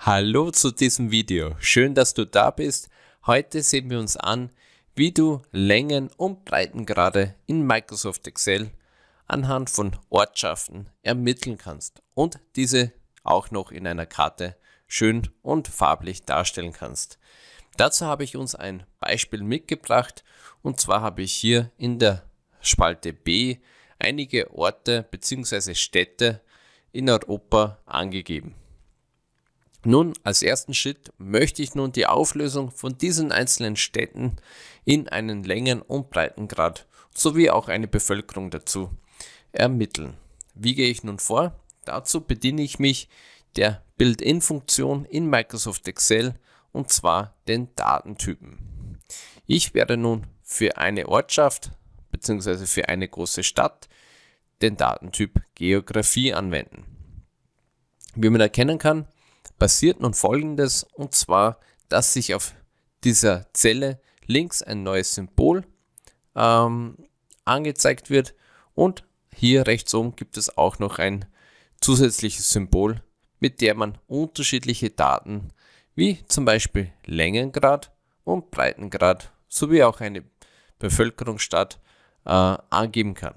Hallo zu diesem Video. Schön, dass du da bist. Heute sehen wir uns an, wie du Längen und Breitengrade in Microsoft Excel anhand von Ortschaften ermitteln kannst und diese auch noch in einer Karte schön und farblich darstellen kannst. Dazu habe ich uns ein Beispiel mitgebracht und zwar habe ich hier in der Spalte B einige Orte bzw. Städte in Europa angegeben. Nun, als ersten Schritt möchte ich nun die Auflösung von diesen einzelnen Städten in einen Längen- und Breitengrad sowie auch eine Bevölkerung dazu ermitteln. Wie gehe ich nun vor? Dazu bediene ich mich der build in funktion in Microsoft Excel und zwar den Datentypen. Ich werde nun für eine Ortschaft bzw. für eine große Stadt den Datentyp Geografie anwenden. Wie man erkennen kann, passiert nun folgendes, und zwar, dass sich auf dieser Zelle links ein neues Symbol ähm, angezeigt wird und hier rechts oben gibt es auch noch ein zusätzliches Symbol, mit dem man unterschiedliche Daten wie zum Beispiel Längengrad und Breitengrad sowie auch eine Bevölkerungsstadt äh, angeben kann.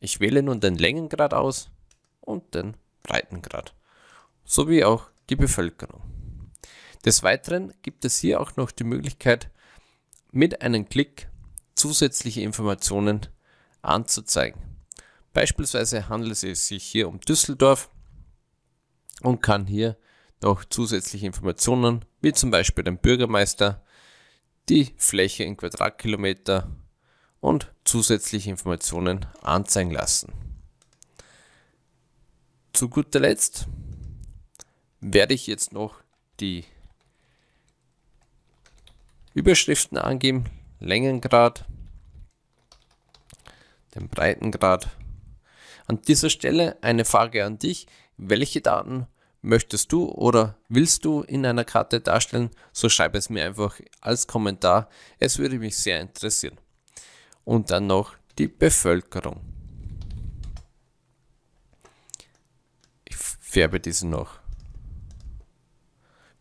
Ich wähle nun den Längengrad aus und den Breitengrad sowie auch die Bevölkerung. Des Weiteren gibt es hier auch noch die Möglichkeit, mit einem Klick zusätzliche Informationen anzuzeigen. Beispielsweise handelt es sich hier um Düsseldorf und kann hier noch zusätzliche Informationen, wie zum Beispiel den Bürgermeister, die Fläche in Quadratkilometer und zusätzliche Informationen anzeigen lassen. Zu guter Letzt werde ich jetzt noch die Überschriften angeben, Längengrad, den Breitengrad. An dieser Stelle eine Frage an dich. Welche Daten möchtest du oder willst du in einer Karte darstellen, so schreibe es mir einfach als Kommentar. Es würde mich sehr interessieren. Und dann noch die Bevölkerung. Ich färbe diese noch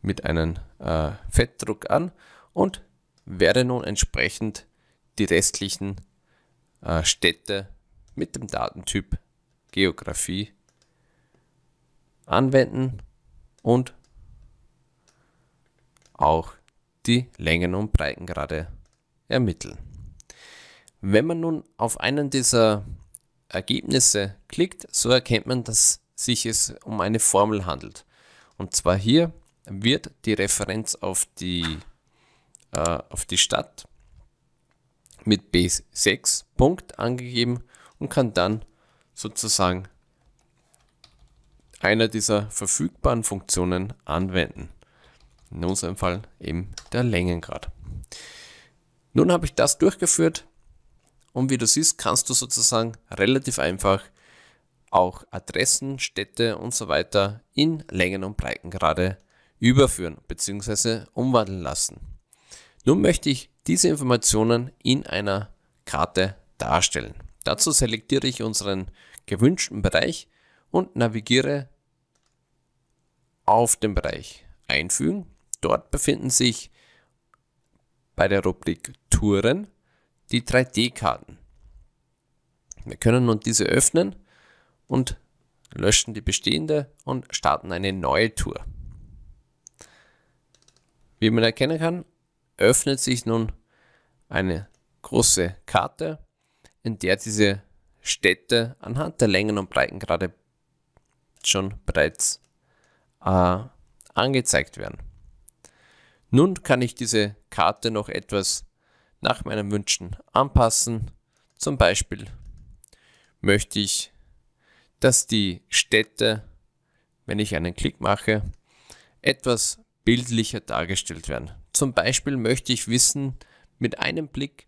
mit einem äh, Fettdruck an und werde nun entsprechend die restlichen äh, Städte mit dem Datentyp Geografie anwenden und auch die Längen und Breitengrade ermitteln. Wenn man nun auf einen dieser Ergebnisse klickt, so erkennt man, dass sich es um eine Formel handelt. Und zwar hier wird die Referenz auf die, äh, auf die Stadt mit B6 Punkt angegeben und kann dann sozusagen einer dieser verfügbaren Funktionen anwenden. In unserem Fall eben der Längengrad. Nun habe ich das durchgeführt und wie du siehst, kannst du sozusagen relativ einfach auch Adressen, Städte und so weiter in Längen und Breitengrade überführen bzw. umwandeln lassen. Nun möchte ich diese Informationen in einer Karte darstellen. Dazu selektiere ich unseren gewünschten Bereich und navigiere auf den Bereich Einfügen. Dort befinden sich bei der Rubrik Touren die 3D-Karten. Wir können nun diese öffnen und löschen die bestehende und starten eine neue Tour. Wie man erkennen kann, öffnet sich nun eine große Karte, in der diese Städte anhand der Längen und Breiten gerade schon bereits äh, angezeigt werden. Nun kann ich diese Karte noch etwas nach meinen Wünschen anpassen. Zum Beispiel möchte ich, dass die Städte, wenn ich einen Klick mache, etwas bildlicher dargestellt werden. Zum Beispiel möchte ich wissen, mit einem Blick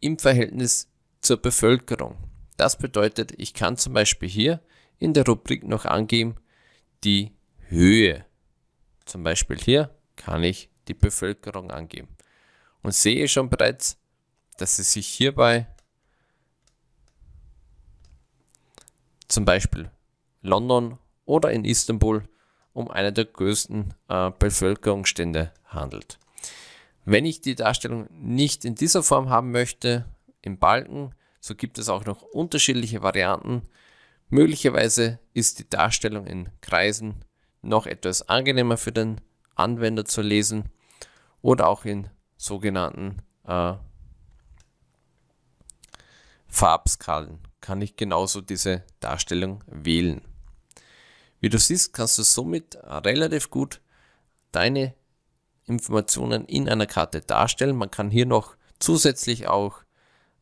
im Verhältnis zur Bevölkerung. Das bedeutet, ich kann zum Beispiel hier in der Rubrik noch angeben, die Höhe. Zum Beispiel hier kann ich die Bevölkerung angeben. Und sehe schon bereits, dass es sich hierbei zum Beispiel London oder in Istanbul um eine der größten äh, Bevölkerungsstände handelt. Wenn ich die Darstellung nicht in dieser Form haben möchte, im Balken, so gibt es auch noch unterschiedliche Varianten. Möglicherweise ist die Darstellung in Kreisen noch etwas angenehmer für den Anwender zu lesen oder auch in sogenannten äh, Farbskalen kann ich genauso diese Darstellung wählen. Wie du siehst, kannst du somit relativ gut deine Informationen in einer Karte darstellen. Man kann hier noch zusätzlich auch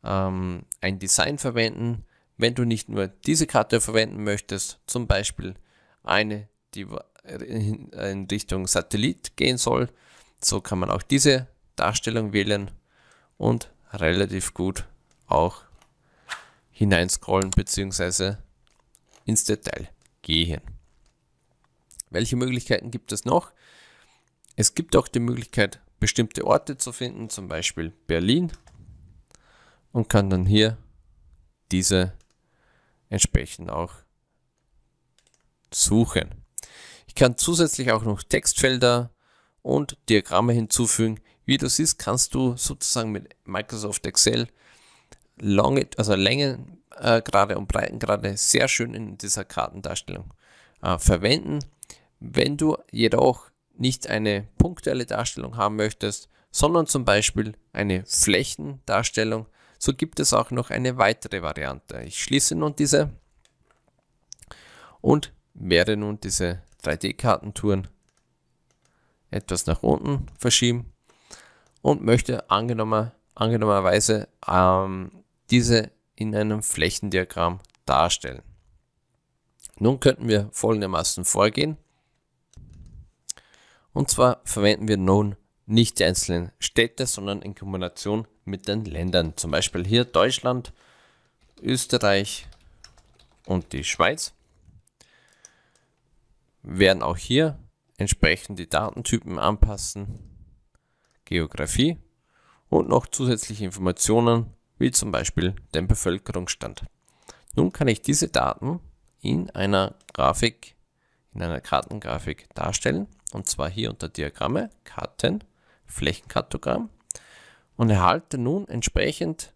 ähm, ein Design verwenden, wenn du nicht nur diese Karte verwenden möchtest, zum Beispiel eine, die in Richtung Satellit gehen soll. So kann man auch diese Darstellung wählen und relativ gut auch hineinscrollen bzw. ins Detail gehen. Welche Möglichkeiten gibt es noch? Es gibt auch die Möglichkeit, bestimmte Orte zu finden, zum Beispiel Berlin, und kann dann hier diese entsprechend auch suchen. Ich kann zusätzlich auch noch Textfelder und Diagramme hinzufügen. Wie du siehst, kannst du sozusagen mit Microsoft Excel lange, also Längengrade äh, und Breitengrade sehr schön in dieser Kartendarstellung äh, verwenden. Wenn du jedoch nicht eine punktuelle Darstellung haben möchtest, sondern zum Beispiel eine Flächendarstellung, so gibt es auch noch eine weitere Variante. Ich schließe nun diese und werde nun diese 3D-Kartentouren etwas nach unten verschieben und möchte angenommen, angenommenerweise ähm, diese in einem Flächendiagramm darstellen. Nun könnten wir folgendermaßen vorgehen. Und zwar verwenden wir nun nicht die einzelnen Städte, sondern in Kombination mit den Ländern. Zum Beispiel hier Deutschland, Österreich und die Schweiz werden auch hier entsprechend die Datentypen anpassen, Geografie und noch zusätzliche Informationen wie zum Beispiel den Bevölkerungsstand. Nun kann ich diese Daten in einer Grafik, in einer Kartengrafik darstellen und zwar hier unter Diagramme, Karten, Flächenkartogramm und erhalte nun entsprechend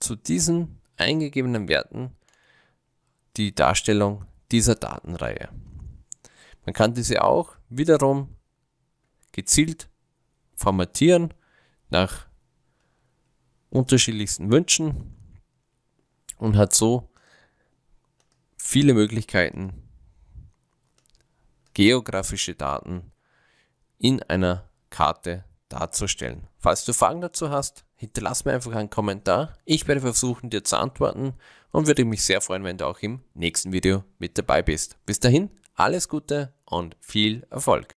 zu diesen eingegebenen Werten die Darstellung dieser Datenreihe. Man kann diese auch wiederum gezielt formatieren nach unterschiedlichsten Wünschen und hat so viele Möglichkeiten, geografische Daten in einer Karte darzustellen. Falls du Fragen dazu hast, hinterlass mir einfach einen Kommentar. Ich werde versuchen, dir zu antworten und würde mich sehr freuen, wenn du auch im nächsten Video mit dabei bist. Bis dahin, alles Gute und viel Erfolg.